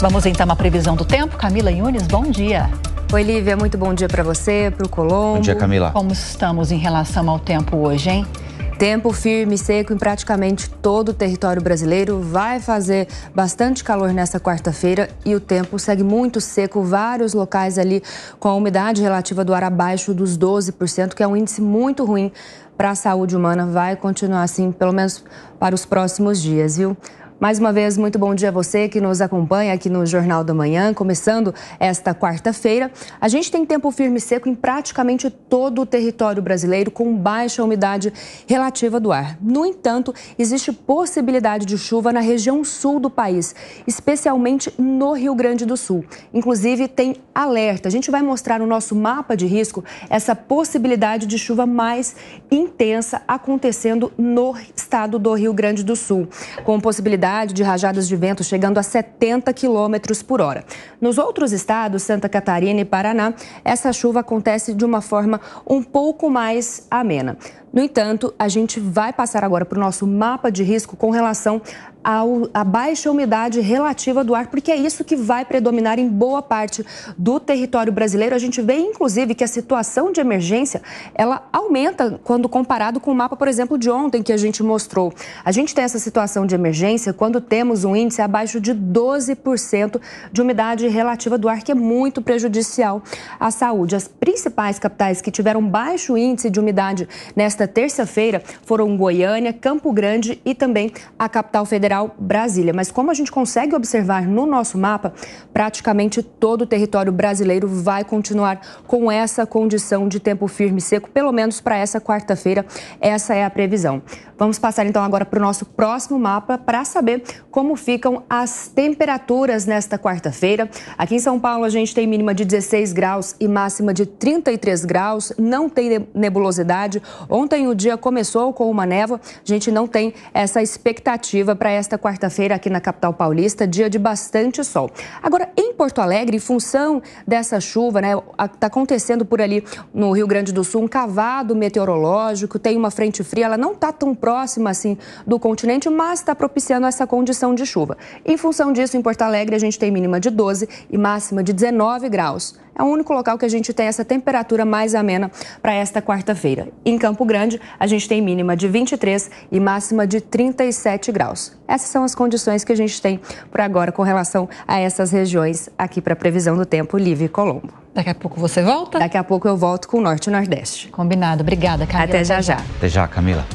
Vamos então à previsão do tempo. Camila Yunes, bom dia. Oi, Lívia, muito bom dia para você, para o Colombo. Bom dia, Camila. Como estamos em relação ao tempo hoje, hein? Tempo firme e seco em praticamente todo o território brasileiro. Vai fazer bastante calor nesta quarta-feira e o tempo segue muito seco. Vários locais ali com a umidade relativa do ar abaixo dos 12%, que é um índice muito ruim para a saúde humana. Vai continuar assim, pelo menos para os próximos dias, viu? Mais uma vez, muito bom dia a você que nos acompanha aqui no Jornal da Manhã, começando esta quarta-feira. A gente tem tempo firme e seco em praticamente todo o território brasileiro, com baixa umidade relativa do ar. No entanto, existe possibilidade de chuva na região sul do país, especialmente no Rio Grande do Sul. Inclusive, tem alerta. A gente vai mostrar no nosso mapa de risco essa possibilidade de chuva mais intensa acontecendo no estado do Rio Grande do Sul, com possibilidade de rajadas de vento chegando a 70 quilômetros por hora. Nos outros estados, Santa Catarina e Paraná, essa chuva acontece de uma forma um pouco mais amena. No entanto, a gente vai passar agora para o nosso mapa de risco com relação ao, à baixa umidade relativa do ar, porque é isso que vai predominar em boa parte do território brasileiro. A gente vê, inclusive, que a situação de emergência ela aumenta quando comparado com o mapa, por exemplo, de ontem que a gente mostrou. A gente tem essa situação de emergência quando temos um índice abaixo de 12% de umidade relativa do ar, que é muito prejudicial à saúde. As principais capitais que tiveram baixo índice de umidade nesta Nesta terça-feira foram Goiânia, Campo Grande e também a capital federal, Brasília. Mas como a gente consegue observar no nosso mapa, praticamente todo o território brasileiro vai continuar com essa condição de tempo firme e seco, pelo menos para essa quarta-feira. Essa é a previsão. Vamos passar então agora para o nosso próximo mapa para saber como ficam as temperaturas nesta quarta-feira. Aqui em São Paulo a gente tem mínima de 16 graus e máxima de 33 graus, não tem nebulosidade. Ontem o dia começou com uma névoa, a gente não tem essa expectativa para esta quarta-feira aqui na capital paulista, dia de bastante sol. Agora em Porto Alegre, em função dessa chuva, né, Está acontecendo por ali no Rio Grande do Sul um cavado meteorológico, tem uma frente fria, ela não está tão próxima próxima, assim, do continente, mas está propiciando essa condição de chuva. Em função disso, em Porto Alegre, a gente tem mínima de 12 e máxima de 19 graus. É o único local que a gente tem essa temperatura mais amena para esta quarta-feira. Em Campo Grande, a gente tem mínima de 23 e máxima de 37 graus. Essas são as condições que a gente tem por agora com relação a essas regiões aqui para previsão do tempo Livre Colombo. Daqui a pouco você volta? Daqui a pouco eu volto com o Norte e Nordeste. Combinado. Obrigada, Camila. Até já já. Até já, Camila.